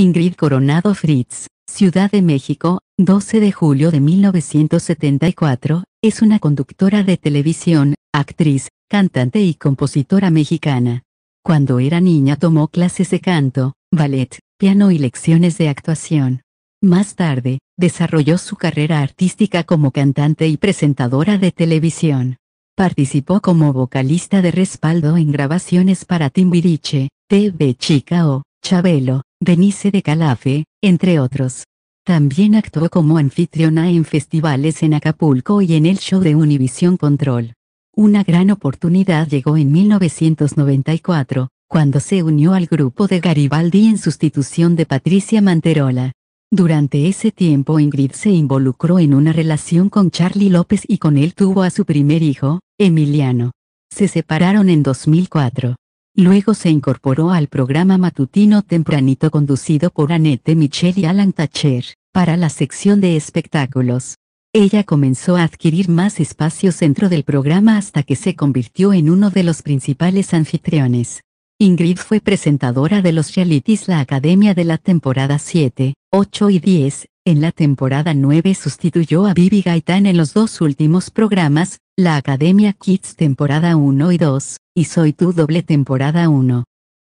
Ingrid Coronado Fritz, Ciudad de México, 12 de julio de 1974, es una conductora de televisión, actriz, cantante y compositora mexicana. Cuando era niña tomó clases de canto, ballet, piano y lecciones de actuación. Más tarde, desarrolló su carrera artística como cantante y presentadora de televisión. Participó como vocalista de respaldo en grabaciones para Timbiriche, TV Chica o Chabelo, Denise de Calafe, entre otros. También actuó como anfitriona en festivales en Acapulco y en el show de Univisión Control. Una gran oportunidad llegó en 1994, cuando se unió al grupo de Garibaldi en sustitución de Patricia Manterola. Durante ese tiempo Ingrid se involucró en una relación con Charlie López y con él tuvo a su primer hijo, Emiliano. Se separaron en 2004. Luego se incorporó al programa matutino tempranito conducido por Annette Michel y Alan Thatcher, para la sección de espectáculos. Ella comenzó a adquirir más espacios dentro del programa hasta que se convirtió en uno de los principales anfitriones. Ingrid fue presentadora de los realities La Academia de la temporada 7, 8 y 10, en la temporada 9 sustituyó a Vivi Gaitán en los dos últimos programas, La Academia Kids temporada 1 y 2, y Soy Tu Doble temporada 1.